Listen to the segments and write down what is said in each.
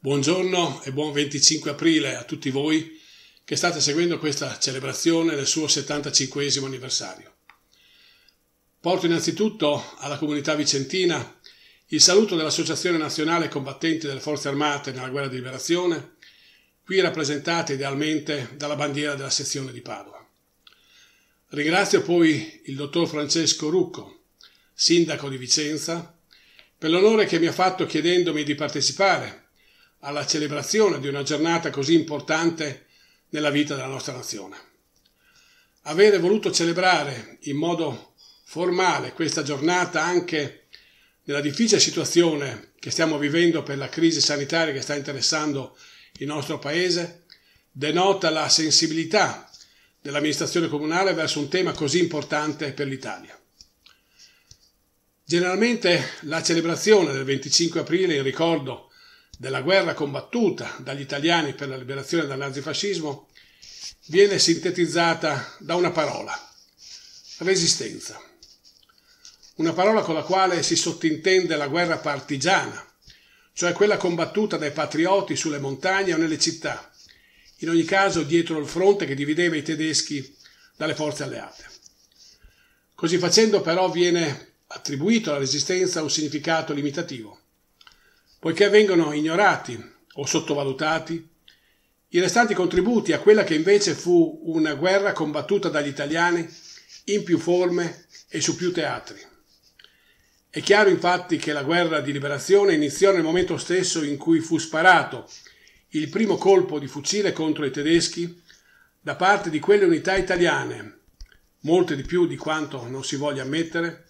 Buongiorno e buon 25 aprile a tutti voi che state seguendo questa celebrazione del suo 75 anniversario. Porto innanzitutto alla comunità vicentina il saluto dell'Associazione Nazionale Combattenti delle Forze Armate nella Guerra di Liberazione, qui rappresentata idealmente dalla bandiera della sezione di Padova. Ringrazio poi il dottor Francesco Rucco, sindaco di Vicenza, per l'onore che mi ha fatto chiedendomi di partecipare alla celebrazione di una giornata così importante nella vita della nostra nazione. Avere voluto celebrare in modo formale questa giornata anche nella difficile situazione che stiamo vivendo per la crisi sanitaria che sta interessando il nostro Paese, denota la sensibilità dell'amministrazione comunale verso un tema così importante per l'Italia. Generalmente la celebrazione del 25 aprile in ricordo della guerra combattuta dagli italiani per la liberazione dal nazifascismo viene sintetizzata da una parola, resistenza. Una parola con la quale si sottintende la guerra partigiana, cioè quella combattuta dai patrioti sulle montagne o nelle città, in ogni caso dietro il fronte che divideva i tedeschi dalle forze alleate. Così facendo però viene attribuito alla resistenza un significato limitativo Poiché vengono ignorati o sottovalutati i restanti contributi a quella che invece fu una guerra combattuta dagli italiani in più forme e su più teatri. È chiaro infatti che la guerra di liberazione iniziò nel momento stesso in cui fu sparato il primo colpo di fucile contro i tedeschi da parte di quelle unità italiane, molte di più di quanto non si voglia ammettere,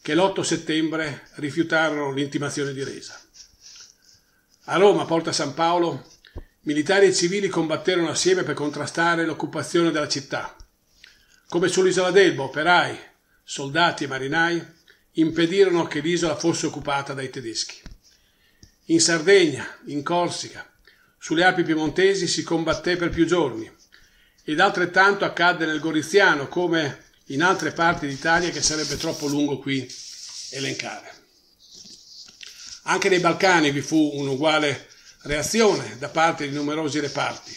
che l'8 settembre rifiutarono l'intimazione di resa. A Roma, Porta San Paolo, militari e civili combatterono assieme per contrastare l'occupazione della città. Come sull'isola d'Elba, operai, soldati e marinai impedirono che l'isola fosse occupata dai tedeschi. In Sardegna, in Corsica, sulle Alpi piemontesi si combatté per più giorni ed altrettanto accadde nel Goriziano come in altre parti d'Italia che sarebbe troppo lungo qui elencare. Anche nei Balcani vi fu un'uguale reazione da parte di numerosi reparti,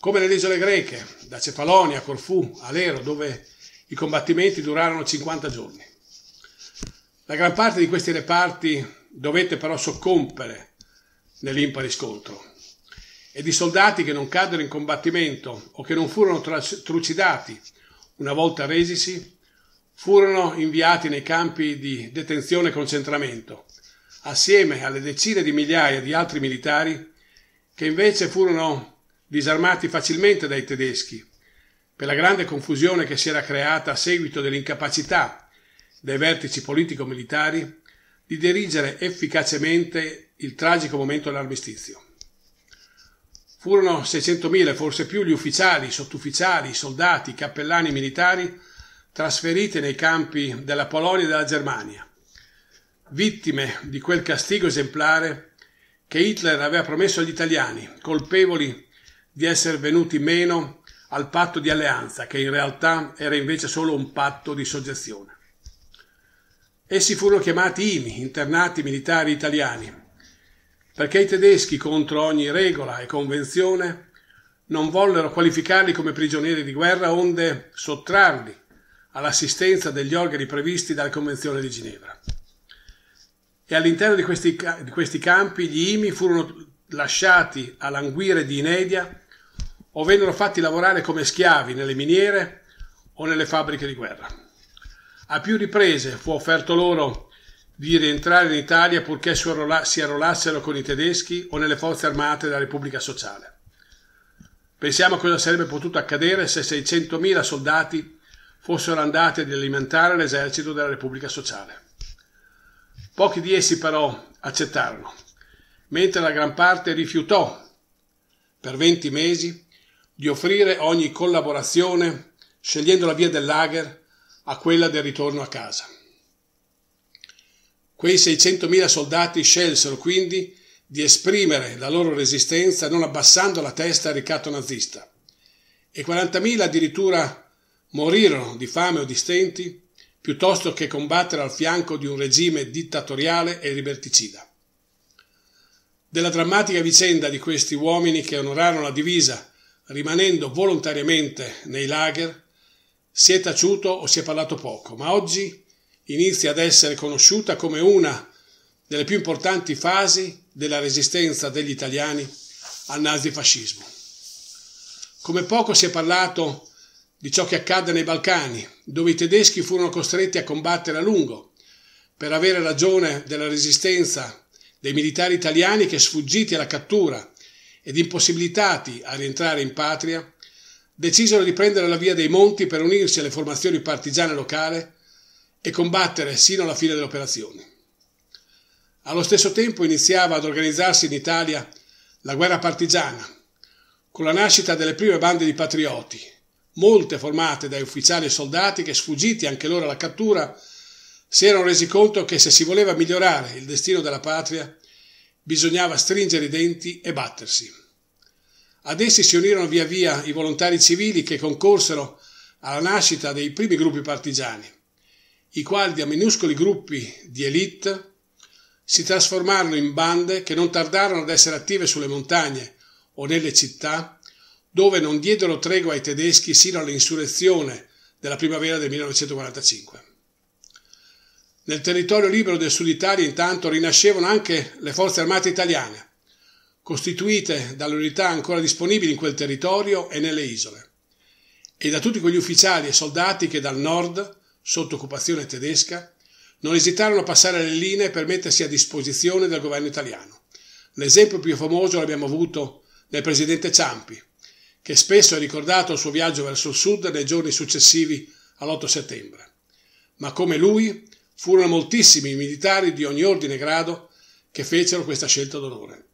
come nelle isole greche, da Cefalonia, Corfù, Alero, dove i combattimenti durarono 50 giorni. La gran parte di questi reparti dovette però soccombere nell'impari scontro e di soldati che non caddero in combattimento o che non furono trucidati una volta resisi furono inviati nei campi di detenzione e concentramento assieme alle decine di migliaia di altri militari che invece furono disarmati facilmente dai tedeschi per la grande confusione che si era creata a seguito dell'incapacità dei vertici politico-militari di dirigere efficacemente il tragico momento dell'armistizio. Furono 600.000, forse più, gli ufficiali, sottufficiali, soldati, cappellani militari trasferiti nei campi della Polonia e della Germania vittime di quel castigo esemplare che Hitler aveva promesso agli italiani, colpevoli di essere venuti meno al patto di alleanza, che in realtà era invece solo un patto di soggezione. Essi furono chiamati IMI, internati militari italiani, perché i tedeschi, contro ogni regola e convenzione, non vollero qualificarli come prigionieri di guerra onde sottrarli all'assistenza degli organi previsti dalla Convenzione di Ginevra e all'interno di questi, di questi campi gli IMI furono lasciati a languire di inedia o vennero fatti lavorare come schiavi nelle miniere o nelle fabbriche di guerra. A più riprese fu offerto loro di rientrare in Italia purché si arruolassero con i tedeschi o nelle forze armate della Repubblica Sociale. Pensiamo a cosa sarebbe potuto accadere se 600.000 soldati fossero andati ad alimentare l'esercito della Repubblica Sociale. Pochi di essi però accettarono, mentre la gran parte rifiutò per 20 mesi di offrire ogni collaborazione, scegliendo la via del lager a quella del ritorno a casa. Quei 600.000 soldati scelsero quindi di esprimere la loro resistenza non abbassando la testa al ricatto nazista e 40.000 addirittura morirono di fame o di stenti piuttosto che combattere al fianco di un regime dittatoriale e liberticida. Della drammatica vicenda di questi uomini che onorarono la divisa rimanendo volontariamente nei lager si è taciuto o si è parlato poco, ma oggi inizia ad essere conosciuta come una delle più importanti fasi della resistenza degli italiani al nazifascismo. Come poco si è parlato di ciò che accadde nei Balcani, dove i tedeschi furono costretti a combattere a lungo per avere ragione della resistenza dei militari italiani che sfuggiti alla cattura ed impossibilitati a rientrare in patria, decisero di prendere la via dei monti per unirsi alle formazioni partigiane locali e combattere sino alla fine delle operazioni. Allo stesso tempo iniziava ad organizzarsi in Italia la guerra partigiana, con la nascita delle prime bande di patrioti, molte formate dai ufficiali e soldati che, sfuggiti anche loro alla cattura, si erano resi conto che se si voleva migliorare il destino della patria bisognava stringere i denti e battersi. Ad essi si unirono via via i volontari civili che concorsero alla nascita dei primi gruppi partigiani, i quali da minuscoli gruppi di elite si trasformarono in bande che non tardarono ad essere attive sulle montagne o nelle città dove non diedero tregua ai tedeschi sino all'insurrezione della primavera del 1945. Nel territorio libero del sud Italia intanto rinascevano anche le forze armate italiane, costituite dalle unità ancora disponibili in quel territorio e nelle isole, e da tutti quegli ufficiali e soldati che dal nord, sotto occupazione tedesca, non esitarono a passare le linee per mettersi a disposizione del governo italiano. L'esempio più famoso l'abbiamo avuto nel presidente Ciampi, che spesso ha ricordato il suo viaggio verso il sud nei giorni successivi all'8 settembre. Ma come lui furono moltissimi i militari di ogni ordine e grado che fecero questa scelta d'onore.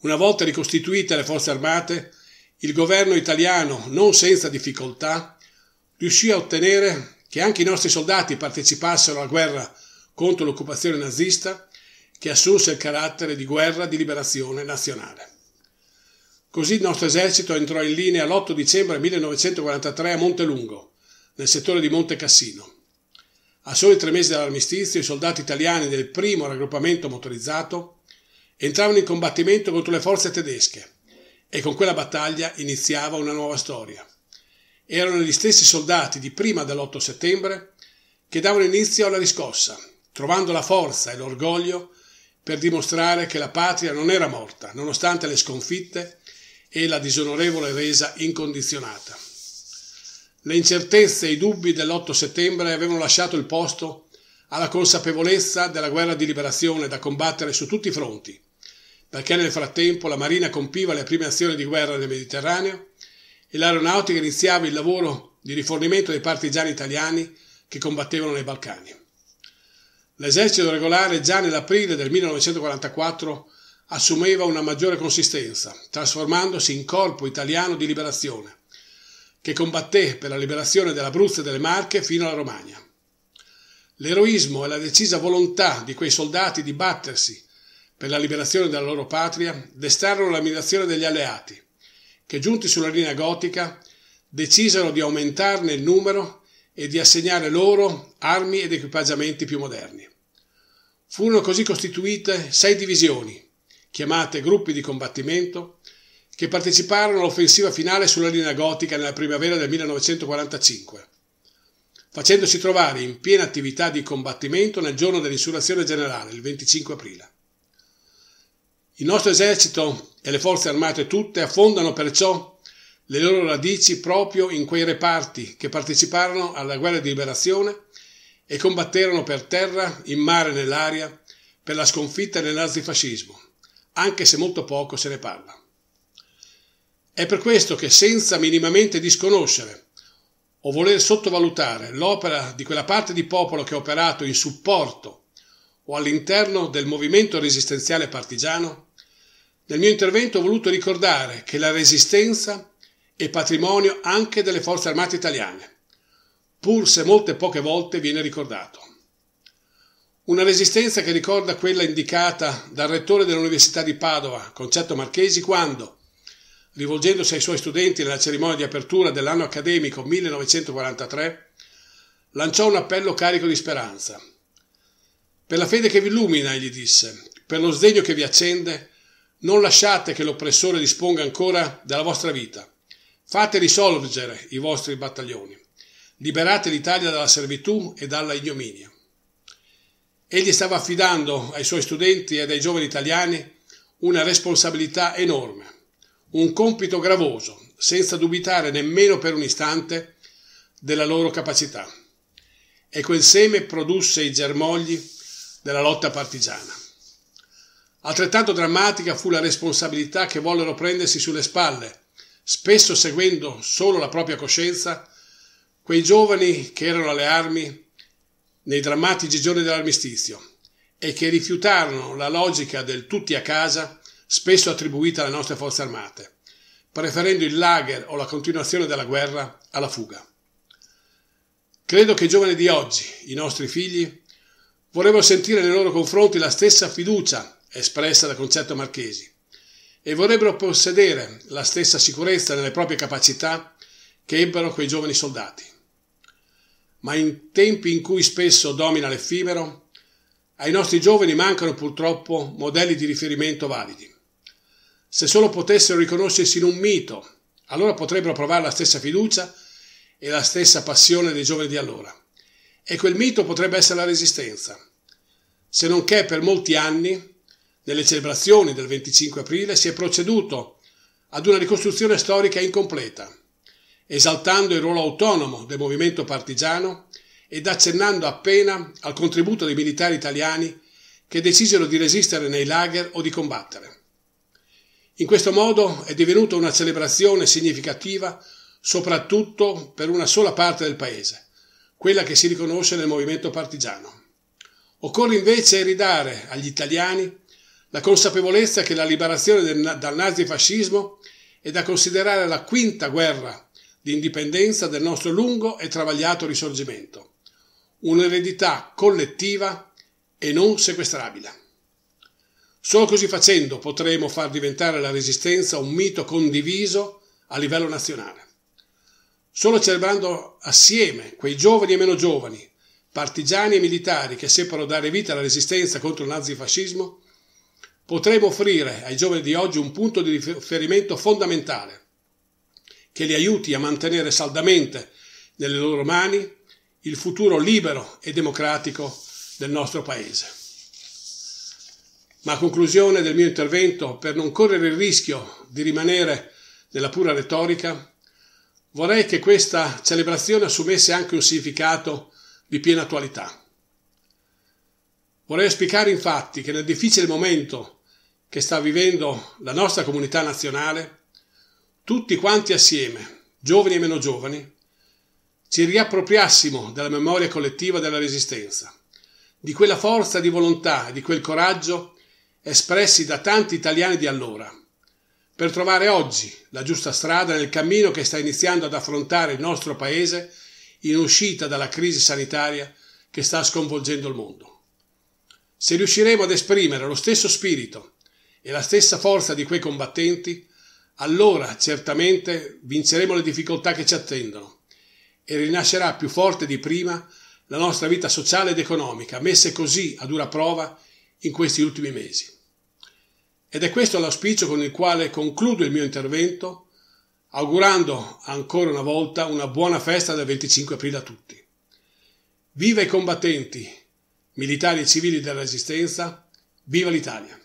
Una volta ricostituite le forze armate, il governo italiano, non senza difficoltà, riuscì a ottenere che anche i nostri soldati partecipassero alla guerra contro l'occupazione nazista che assunse il carattere di guerra di liberazione nazionale. Così il nostro esercito entrò in linea l'8 dicembre 1943 a Montelungo, nel settore di Monte Cassino. A soli tre mesi dall'armistizio, i soldati italiani del primo raggruppamento motorizzato entravano in combattimento contro le forze tedesche e con quella battaglia iniziava una nuova storia. Erano gli stessi soldati di prima dell'8 settembre che davano inizio alla riscossa, trovando la forza e l'orgoglio per dimostrare che la patria non era morta, nonostante le sconfitte e la disonorevole resa incondizionata. Le incertezze e i dubbi dell'8 settembre avevano lasciato il posto alla consapevolezza della guerra di liberazione da combattere su tutti i fronti, perché nel frattempo la Marina compiva le prime azioni di guerra nel Mediterraneo e l'aeronautica iniziava il lavoro di rifornimento dei partigiani italiani che combattevano nei Balcani. L'esercito regolare già nell'aprile del 1944 assumeva una maggiore consistenza, trasformandosi in corpo italiano di liberazione, che combatté per la liberazione dell'Abruzzo e delle Marche fino alla Romagna. L'eroismo e la decisa volontà di quei soldati di battersi per la liberazione della loro patria destarono l'ammirazione degli alleati, che giunti sulla linea gotica decisero di aumentarne il numero e di assegnare loro armi ed equipaggiamenti più moderni. Furono così costituite sei divisioni, chiamate gruppi di combattimento, che parteciparono all'offensiva finale sulla linea gotica nella primavera del 1945, facendosi trovare in piena attività di combattimento nel giorno dell'insurrezione generale, il 25 aprile. Il nostro esercito e le forze armate tutte affondano perciò le loro radici proprio in quei reparti che parteciparono alla guerra di liberazione e combatterono per terra, in mare e nell'aria per la sconfitta del nazifascismo anche se molto poco se ne parla. È per questo che senza minimamente disconoscere o voler sottovalutare l'opera di quella parte di popolo che ha operato in supporto o all'interno del movimento resistenziale partigiano, nel mio intervento ho voluto ricordare che la resistenza è patrimonio anche delle forze armate italiane, pur se molte poche volte viene ricordato. Una resistenza che ricorda quella indicata dal rettore dell'Università di Padova, Concetto Marchesi, quando, rivolgendosi ai suoi studenti nella cerimonia di apertura dell'anno accademico 1943, lanciò un appello carico di speranza. Per la fede che vi illumina, egli disse, per lo sdegno che vi accende, non lasciate che l'oppressore disponga ancora della vostra vita. Fate risorgere i vostri battaglioni. Liberate l'Italia dalla servitù e dalla ignominia. Egli stava affidando ai suoi studenti e ai giovani italiani una responsabilità enorme, un compito gravoso, senza dubitare nemmeno per un istante della loro capacità. E quel seme produsse i germogli della lotta partigiana. Altrettanto drammatica fu la responsabilità che vollero prendersi sulle spalle, spesso seguendo solo la propria coscienza, quei giovani che erano alle armi nei drammatici giorni dell'armistizio e che rifiutarono la logica del tutti a casa spesso attribuita alle nostre forze armate, preferendo il lager o la continuazione della guerra alla fuga. Credo che i giovani di oggi, i nostri figli, vorrebbero sentire nei loro confronti la stessa fiducia espressa da concetto Marchesi e vorrebbero possedere la stessa sicurezza nelle proprie capacità che ebbero quei giovani soldati ma in tempi in cui spesso domina l'effimero, ai nostri giovani mancano purtroppo modelli di riferimento validi. Se solo potessero riconoscersi in un mito, allora potrebbero provare la stessa fiducia e la stessa passione dei giovani di allora. E quel mito potrebbe essere la resistenza. Se non che per molti anni, nelle celebrazioni del 25 aprile, si è proceduto ad una ricostruzione storica incompleta esaltando il ruolo autonomo del movimento partigiano ed accennando appena al contributo dei militari italiani che decisero di resistere nei lager o di combattere. In questo modo è divenuta una celebrazione significativa soprattutto per una sola parte del paese, quella che si riconosce nel movimento partigiano. Occorre invece ridare agli italiani la consapevolezza che la liberazione del, dal nazifascismo è da considerare la quinta guerra di indipendenza del nostro lungo e travagliato risorgimento, un'eredità collettiva e non sequestrabile. Solo così facendo potremo far diventare la resistenza un mito condiviso a livello nazionale. Solo celebrando assieme quei giovani e meno giovani, partigiani e militari che seppero dare vita alla resistenza contro il nazifascismo, potremo offrire ai giovani di oggi un punto di riferimento fondamentale che li aiuti a mantenere saldamente nelle loro mani il futuro libero e democratico del nostro Paese. Ma a conclusione del mio intervento, per non correre il rischio di rimanere nella pura retorica, vorrei che questa celebrazione assumesse anche un significato di piena attualità. Vorrei auspicare infatti che nel difficile momento che sta vivendo la nostra comunità nazionale, tutti quanti assieme, giovani e meno giovani, ci riappropriassimo della memoria collettiva della Resistenza, di quella forza di volontà e di quel coraggio espressi da tanti italiani di allora, per trovare oggi la giusta strada nel cammino che sta iniziando ad affrontare il nostro Paese in uscita dalla crisi sanitaria che sta sconvolgendo il mondo. Se riusciremo ad esprimere lo stesso spirito e la stessa forza di quei combattenti, allora certamente vinceremo le difficoltà che ci attendono e rinascerà più forte di prima la nostra vita sociale ed economica, messe così a dura prova in questi ultimi mesi. Ed è questo l'auspicio con il quale concludo il mio intervento, augurando ancora una volta una buona festa del 25 aprile a tutti. Viva i combattenti, militari e civili della Resistenza, viva l'Italia!